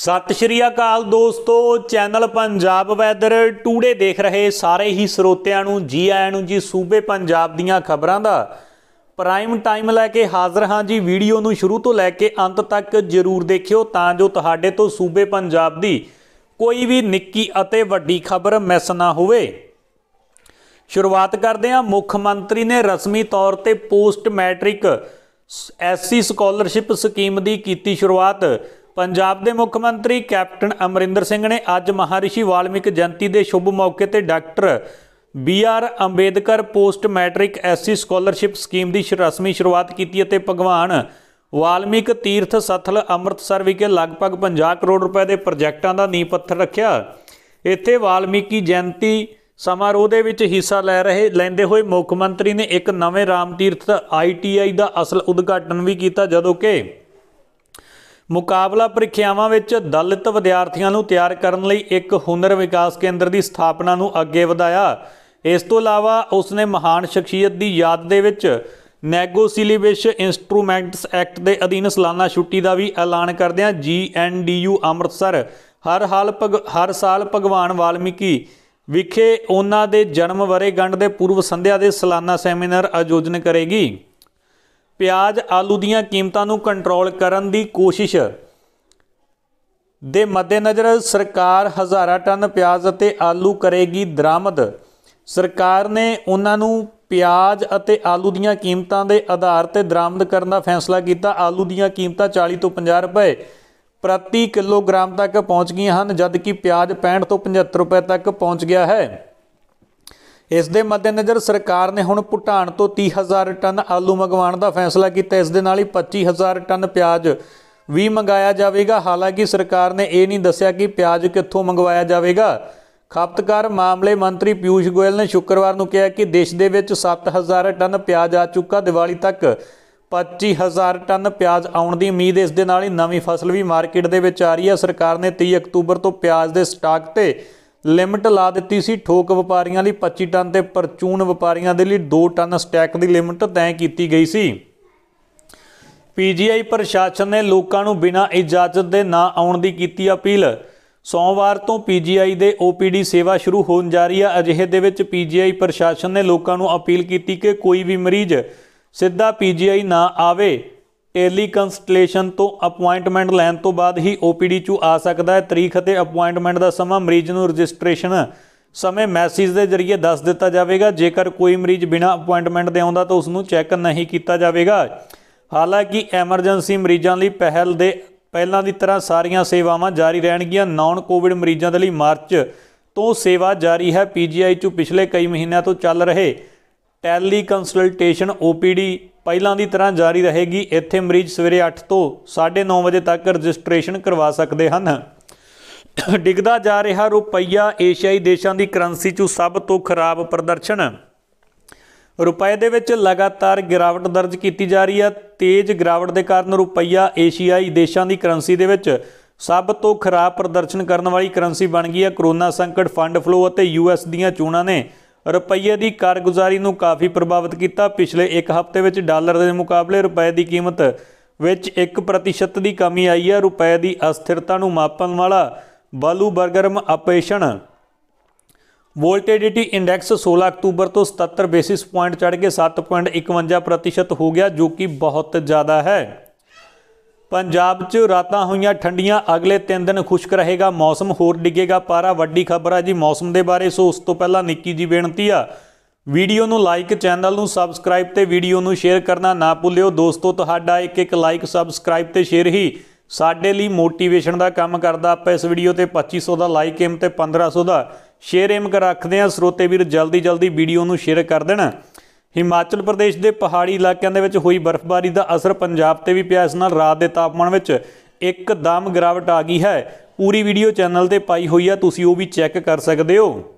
ਸਤਿ ਸ਼੍ਰੀ ਅਕਾਲ ਦੋਸਤੋ channel Punjab weather today ਦੇਖ ਰਹੇ ਸਾਰੇ ਹੀ ਸਰੋਤਿਆਂ ਨੂੰ ਜੀ ਆਇਆਂ ਨੂੰ ਜੀ ਸੂਬੇ ਪੰਜਾਬ ਦੀਆਂ ਖਬਰਾਂ ਦਾ ਪ੍ਰਾਈਮ ਟਾਈਮ ਲੈ ਕੇ ਹਾਜ਼ਰ ਹਾਂ ਜੀ ਵੀਡੀਓ ਨੂੰ ਸ਼ੁਰੂ ਤੋਂ ਲੈ ਕੇ ਅੰਤ ਤੱਕ ਜ਼ਰੂਰ ਦੇਖਿਓ ਤਾਂ ਜੋ ਤੁਹਾਡੇ ਤੋਂ ਸੂਬੇ ਪੰਜਾਬ ਦੀ ਕੋਈ ਵੀ ਨਿੱਕੀ ਅਤੇ ਵੱਡੀ ਖਬਰ ਮਿਸ ਨਾ ਹੋਵੇ ਸ਼ੁਰੂਆਤ ਕਰਦੇ ਹਾਂ ਮੁੱਖ ਮੰਤਰੀ ਨੇ ਰਸਮੀ ਤੌਰ ਤੇ post matric SC scholarship scheme ਦੀ ਕੀਤੀ ਸ਼ੁਰੂਆਤ ਪੰਜਾਬ ਦੇ ਮੁੱਖ ਮੰਤਰੀ ਕੈਪਟਨ ਅਮਰਿੰਦਰ ਸਿੰਘ ਨੇ ਅੱਜ ਮਹਾਰਿਸ਼ੀ ਵਾਲਮੀਕ ਜਯੰਤੀ ਦੇ ਸ਼ੁਭ ਮੌਕੇ ਤੇ doctor B R Ambedkar post matric SC scholarship scheme ਦੀ ਰਸਮੀ ਸ਼ੁਰੂਆਤ ਕੀਤੀ ਅਤੇ ਭਗਵਾਨ ਵਾਲਮੀਕ ਤੀਰਥ ਸਥਲ ਅੰਮ੍ਰਿਤਸਰ ਵਿਖੇ ਲਗਭਗ 50 ਕਰੋੜ ਰੁਪਏ ਦੇ ਪ੍ਰੋਜੈਕਟਾਂ ਦਾ ਨੀਂਹ ਪੱਥਰ ਰੱਖਿਆ ਇੱਥੇ ਵਾਲਮੀਕੀ ਜਯੰਤੀ ਸਮਾਰੋਹ ਦੇ ਵਿੱਚ ਹਿੱਸਾ ਲੈ ਰਹੇ ਲੈਂਦੇ ਹੋਏ ਮੁੱਖ ਮੰਤਰੀ ਨੇ ਇੱਕ ਨਵੇਂ ਰਾਮ ਤੀਰਥ ਆਈਟੀਆਈ ਦਾ ਅਸਲ ਉਦਘਾਟਨ ਵੀ ਕੀਤਾ ਜਦੋਂ ਕਿ ਮੁਕਾਬਲਾ ਪ੍ਰੀਖਿਆਵਾਂ ਵਿੱਚ ਦਲਿਤ ਵਿਦਿਆਰਥੀਆਂ ਨੂੰ ਤਿਆਰ ਕਰਨ ਲਈ ਇੱਕ ਹੁਨਰ ਵਿਕਾਸ ਕੇਂਦਰ ਦੀ ਸਥਾਪਨਾ ਨੂੰ ਅੱਗੇ ਵਧਾਇਆ ਇਸ ਤੋਂ ਇਲਾਵਾ ਉਸਨੇ ਮਹਾਨ ਸ਼ਖਸੀਅਤ ਦੀ ਯਾਦ ਦੇ ਵਿੱਚ ਨੈਗੋਸੀਲੀਬਿਸ਼ ਇਨਸਟਰੂਮੈਂਟਸ ਐਕਟ ਦੇ ਅਧੀਨ ਸਾਲਾਨਾ ਛੁੱਟੀ ਦਾ ਵੀ ਐਲਾਨ ਕਰਦਿਆਂ ਜੀਐਨਡੀਯੂ ਅੰਮ੍ਰਿਤਸਰ ਹਰ ਹਾਲ ਹਰ ਸਾਲ ਭਗਵਾਨ ਵਾਲਮੀਕੀ ਵਿਖੇ ਉਹਨਾਂ ਦੇ ਜਨਮ ਵਰੇ ਗੰਢ ਦੇ ਪੂਰਵ ਸੰਧਿਆ ਦੇ ਸਾਲਾਨਾ ਸੈਮੀਨਾਰ ਆਯੋਜਨ ਕਰੇਗੀ ਪਿਆਜ਼ ਆਲੂ ਦੀਆਂ ਕੀਮਤਾਂ ਨੂੰ ਕੰਟਰੋਲ ਕਰਨ ਦੀ ਕੋਸ਼ਿਸ਼ ਦੇ ਮੱਦੇਨਜ਼ਰ ਸਰਕਾਰ ਹਜ਼ਾਰਾਂ ਟਨ ਪਿਆਜ਼ ਅਤੇ ਆਲੂ ਕਰੇਗੀ ਦਰਾਮਦ ਸਰਕਾਰ ਨੇ ਉਹਨਾਂ ਨੂੰ ਪਿਆਜ਼ ਅਤੇ ਆਲੂ ਦੀਆਂ ਕੀਮਤਾਂ ਦੇ ਆਧਾਰ ਤੇ ਦਰਾਮਦ ਕਰਨ ਦਾ ਫੈਸਲਾ ਕੀਤਾ ਆਲੂ ਦੀਆਂ ਕੀਮਤਾਂ 40 ਤੋਂ 50 ਰੁਪਏ ਪ੍ਰਤੀ ਕਿਲੋਗ੍ਰਾਮ ਤੱਕ ਪਹੁੰਚ ਗਈਆਂ ਹਨ ਜਦਕਿ ਪਿਆਜ਼ 65 ਤੋਂ 75 ਰੁਪਏ ਤੱਕ ਪਹੁੰਚ ਗਿਆ ਹੈ ਇਸ ਦੇ ਮੱਦੇਨਜ਼ਰ ਸਰਕਾਰ ਨੇ ਹੁਣ ਭੂਟਾਨ ਤੋਂ 30000 ਟਨ ਆਲੂ ਮੰਗਵਾਉਣ ਦਾ ਫੈਸਲਾ ਕੀਤਾ ਇਸ ਦੇ ਨਾਲ ਹੀ 25000 ਟਨ ਪਿਆਜ਼ ਵੀ ਮੰਗਾਇਆ ਜਾਵੇਗਾ ਹਾਲਾਂਕਿ ਸਰਕਾਰ ਨੇ ਇਹ ਨਹੀਂ ਦੱਸਿਆ ਕਿ ਪਿਆਜ਼ ਕਿੱਥੋਂ ਮੰਗਵਾਇਆ ਜਾਵੇਗਾ ਖਪਤਕਾਰ ਮਾਮਲੇ ਮੰਤਰੀ ਪਿਊਸ਼ ਗੋਇਲ ਨੇ ਸ਼ੁੱਕਰਵਾਰ ਨੂੰ ਕਿਹਾ ਕਿ ਦੇਸ਼ ਦੇ ਵਿੱਚ 7000 ਟਨ ਪਿਆਜ਼ ਆ ਚੁੱਕਾ ਦੀਵਾਲੀ ਤੱਕ 25000 ਟਨ ਪਿਆਜ਼ ਆਉਣ ਦੀ ਉਮੀਦ ਇਸ ਦੇ ਨਾਲ ਹੀ ਨਵੀਂ ਫਸਲ ਵੀ ਮਾਰਕੀਟ ਦੇ ਵਿੱਚ ਆ ਰਹੀ ਹੈ ਸਰਕਾਰ ਨੇ 30 ਅਕਤੂਬਰ ਤੋਂ ਪਿਆਜ਼ ਦੇ ਸਟਾਕ ਤੇ ਲਿਮਟ ਲਾ ਦਿੱਤੀ ਸੀ ਠੋਕ ਵਪਾਰੀਆਂ ਲਈ 25 ਟਨ ਤੇ ਪਰਚੂਨ ਵਪਾਰੀਆਂ ਦੇ ਲਈ 2 ਟਨ ਸਟੈਕ ਦੀ ਲਿਮਟ ਤੈਅ ਕੀਤੀ ਗਈ ਸੀ ਪੀਜੀਆਈ ਪ੍ਰਸ਼ਾਸਨ ਨੇ ਲੋਕਾਂ ਨੂੰ ਬਿਨਾਂ ਇਜਾਜ਼ਤ ਦੇ ਨਾ ਆਉਣ ਦੀ ਕੀਤੀ ਅਪੀਲ ਸੋਮਵਾਰ ਤੋਂ ਪੀਜੀਆਈ ਦੇ ਓਪੀਡੀ ਸੇਵਾ ਸ਼ੁਰੂ ਹੋਣ ਜਾ ਰਹੀ ਹੈ ਅਜਿਹੇ ਦੇ ਵਿੱਚ ਪੀਜੀਆਈ ਪ੍ਰਸ਼ਾਸਨ ਨੇ ਲੋਕਾਂ ਨੂੰ ਅਪੀਲ ਕੀਤੀ ਕਿ ਕੋਈ ਵੀ ਮਰੀਜ਼ ਸਿੱਧਾ ਪੀਜੀਆਈ ਨਾ ਆਵੇ ਏਰਲੀ ਕੰਸਟਲੇਸ਼ਨ ਤੋਂ ਅਪਾਇੰਟਮੈਂਟ ਲੈਣ ਤੋਂ ਬਾਅਦ ਹੀ OPD ਚ ਆ ਸਕਦਾ ਹੈ ਤਾਰੀਖ ਅਤੇ ਅਪਾਇੰਟਮੈਂਟ ਦਾ ਸਮਾਂ ਮਰੀਜ਼ ਨੂੰ ਰਜਿਸਟ੍ਰੇਸ਼ਨ ਸਮੇਂ ਮੈਸੇਜ ਦੇ ਜ਼ਰੀਏ ਦੱਸ ਦਿੱਤਾ ਜਾਵੇਗਾ ਜੇਕਰ ਕੋਈ ਮਰੀਜ਼ ਬਿਨਾਂ ਅਪਾਇੰਟਮੈਂਟ ਦੇ ਆਉਂਦਾ ਤਾਂ ਉਸ ਨੂੰ ਚੈੱਕ ਨਹੀਂ ਕੀਤਾ ਜਾਵੇਗਾ ਹਾਲਾਂਕਿ ਐਮਰਜੈਂਸੀ ਮਰੀਜ਼ਾਂ ਲਈ ਪਹਿਲ ਦੇ ਪਹਿਲਾਂ ਦੀ ਤਰ੍ਹਾਂ ਸਾਰੀਆਂ ਸੇਵਾਵਾਂ ਜਾਰੀ ਰਹਿਣਗੀਆਂ ਨਾਨ ਕੋਵਿਡ ਮਰੀਜ਼ਾਂ ਦੇ ਲਈ ਮਾਰਚ ਤੋਂ ਸੇਵਾ ਜਾਰੀ ਹੈ ਪੀਜੀਆਈ ਚ ਪਿਛਲੇ ਕਈ ਮਹੀਨਿਆਂ ਤੋਂ ਚੱਲ ਰਹੇ ਟੈਲੀ ਕੰਸਲਟੇਸ਼ਨ OPD ਪਹਿਲਾਂ ਦੀ ਤਰ੍ਹਾਂ ਜਾਰੀ ਰਹੇਗੀ ਇੱਥੇ ਮਰੀਜ਼ ਸਵੇਰੇ 8 ਤੋਂ 9:30 ਵਜੇ ਤੱਕ ਰਜਿਸਟ੍ਰੇਸ਼ਨ ਕਰਵਾ ਸਕਦੇ ਹਨ ਡਿੱਗਦਾ ਜਾ ਰਿਹਾ ਰੁਪਈਆ ਏਸ਼ੀਆਈ ਦੇਸ਼ਾਂ ਦੀ ਕਰੰਸੀ 'ਚ ਸਭ ਤੋਂ ਖਰਾਬ ਪ੍ਰਦਰਸ਼ਨ ਰੁਪਏ ਦੇ ਵਿੱਚ ਲਗਾਤਾਰ ਗਿਰਾਵਟ ਦਰਜ ਕੀਤੀ ਜਾ ਰਹੀ ਹੈ ਤੇਜ਼ ਗਿਰਾਵਟ ਦੇ ਕਾਰਨ ਰੁਪਈਆ ਏਸ਼ੀਆਈ ਦੇਸ਼ਾਂ ਦੀ ਕਰੰਸੀ ਦੇ ਵਿੱਚ ਸਭ ਤੋਂ ਖਰਾਬ ਪ੍ਰਦਰਸ਼ਨ ਕਰਨ ਵਾਲੀ ਕਰੰਸੀ ਬਣ ਗਈ ਹੈ ਕਰੋਨਾ ਸੰਕਟ ਫੰਡ ਫਲੋ ਅਤੇ ਯੂਐਸ ਦੀਆਂ ਚੋਣਾਂ ਨੇ ਰੁਪਏ ਦੀ ਕਾਰਗੁਜ਼ਾਰੀ ਨੂੰ ਕਾਫੀ ਪ੍ਰਭਾਵਿਤ ਕੀਤਾ ਪਿਛਲੇ ਇੱਕ ਹਫ਼ਤੇ ਵਿੱਚ ਡਾਲਰ ਦੇ ਮੁਕਾਬਲੇ ਰੁਪਏ ਦੀ ਕੀਮਤ ਵਿੱਚ 1% ਦੀ ਕਮੀ ਆਈ ਹੈ ਰੁਪਏ ਦੀ ਅਸਥਿਰਤਾ ਨੂੰ ਮਾਪਣ ਵਾਲਾ ਬਾਲੂ ਬਰਗਰਮ ਆਪਰੇਸ਼ਨ ਵੋਲਟੇਡਿਟੀ ਇੰਡੈਕਸ 16 ਅਕਤੂਬਰ ਤੋਂ 77 ਬੇਸਿਸ ਪੁਆਇੰਟ ਚੜ ਕੇ 7.51% ਹੋ ਗਿਆ ਜੋ ਕਿ ਬਹੁਤ ਜ਼ਿਆਦਾ ਹੈ ਪੰਜਾਬ 'ਚ ਰਾਤਾਂ ਹੋਈਆਂ ਠੰਡੀਆਂ ਅਗਲੇ 3 ਦਿਨ ਖੁਸ਼ਕ ਰਹੇਗਾ ਮੌਸਮ ਹੋਰ ਡਿੱਗੇਗਾ ਪਾਰਾ ਵੱਡੀ ਖਬਰ ਆ ਜੀ ਮੌਸਮ ਦੇ ਬਾਰੇ ਸੋ ਉਸ ਤੋਂ ਪਹਿਲਾਂ ਨਿੱਕੀ ਜੀ ਬੇਨਤੀ ਆ ਵੀਡੀਓ ਨੂੰ ਲਾਈਕ ਚੈਨਲ ਨੂੰ ਸਬਸਕ੍ਰਾਈਬ ਤੇ ਵੀਡੀਓ ਨੂੰ ਸ਼ੇਅਰ ਕਰਨਾ ਨਾ ਭੁੱਲਿਓ ਦੋਸਤੋ ਤੁਹਾਡਾ ਇੱਕ ਇੱਕ ਲਾਈਕ ਸਬਸਕ੍ਰਾਈਬ ਤੇ ਸ਼ੇਅਰ ਹੀ ਸਾਡੇ ਲਈ ਮੋਟੀਵੇਸ਼ਨ ਦਾ ਕੰਮ ਕਰਦਾ ਆਪਾਂ ਇਸ ਵੀਡੀਓ ਤੇ 2500 ਦਾ ਲਾਈਕ ਏਮ ਤੇ 1500 ਦਾ ਸ਼ੇਅਰ ਏਮ ਕਰ ਰੱਖਦੇ ਆ ਸਰੋਤੇ ਵੀਰ ਜਲਦੀ ਜਲਦੀ ਵੀਡੀਓ ਨੂੰ ਸ਼ੇਅਰ ਕਰ ਦੇਣਾ ਹਿਮਾਚਲ ਪ੍ਰਦੇਸ਼ ਦੇ ਪਹਾੜੀ ਇਲਾਕਿਆਂ ਦੇ ਵਿੱਚ ਹੋਈ ਬਰਫ਼ਬਾਰੀ ਦਾ ਅਸਰ ਪੰਜਾਬ ਤੇ ਵੀ ਪਿਆ ਇਸ ਨਾਲ ਰਾਤ ਦੇ ਤਾਪਮਾਨ ਵਿੱਚ ਇੱਕਦਮ ਗਿਰਾਵਟ ਆ ਗਈ ਹੈ ਪੂਰੀ ਵੀਡੀਓ ਚੈਨਲ ਤੇ ਪਾਈ ਹੋਈ ਆ ਤੁਸੀਂ ਉਹ ਵੀ ਚੈੱਕ ਕਰ ਸਕਦੇ ਹੋ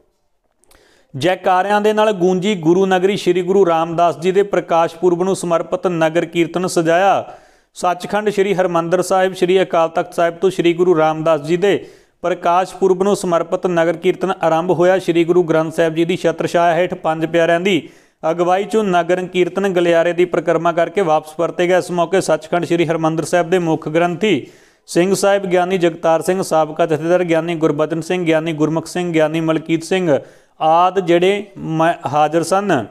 ਜੈਕਾਰਿਆਂ ਦੇ ਨਾਲ ਗੂੰਜੀ ਗੁਰੂ ਨਗਰੀ ਸ੍ਰੀ ਗੁਰੂ ਰਾਮਦਾਸ ਜੀ ਦੇ ਪ੍ਰਕਾਸ਼ ਪੁਰਬ ਨੂੰ ਸਮਰਪਿਤ ਨਗਰ ਕੀਰਤਨ ਸਜਾਇਆ ਸੱਚਖੰਡ ਸ੍ਰੀ ਹਰਮੰਦਰ ਸਾਹਿਬ ਸ੍ਰੀ ਅਕਾਲ ਤਖਤ ਸਾਹਿਬ ਤੋਂ ਸ੍ਰੀ ਗੁਰੂ ਰਾਮਦਾਸ ਜੀ ਦੇ ਪ੍ਰਕਾਸ਼ ਪੁਰਬ ਨੂੰ ਸਮਰਪਿਤ ਨਗਰ ਕੀਰਤਨ ਆਰੰਭ ਹੋਇਆ ਸ੍ਰੀ ਗੁਰੂ ਗ੍ਰੰਥ ਸਾਹਿਬ ਜੀ ਦੀ ਛਤਰ ਛਾਇਆ ਹੇਠ ਪੰਜ ਪਿਆਰਿਆਂ ਦੀ ਅਗਵਾਈ ਚੋਂ ਨਗਰ ਕੀਰਤਨ ਗਲਿਆਰੇ ਦੀ ਪ੍ਰਕਰਮਾ ਕਰਕੇ ਵਾਪਸ ਪਰਤੇ ਗਏ ਇਸ ਮੌਕੇ ਸੱਚਖੰਡ ਸ੍ਰੀ ਹਰਮੰਦਰ ਸਾਹਿਬ ਦੇ ਮੁੱਖ ਗ੍ਰੰਥੀ ਸਿੰਘ ਸਾਹਿਬ ਗਿਆਨੀ ਜਗਤਾਰ ਸਿੰਘ ਸਾਬਕਾ ਜਥੇਦਾਰ ਗਿਆਨੀ ਗੁਰਬਚਨ ਸਿੰਘ ਗਿਆਨੀ ਗੁਰਮੁਖ ਸਿੰਘ ਗਿਆਨੀ ਮਲਕੀਤ ਸਿੰਘ ਆਦ ਜਿਹੜੇ ਹਾਜ਼ਰ ਸਨ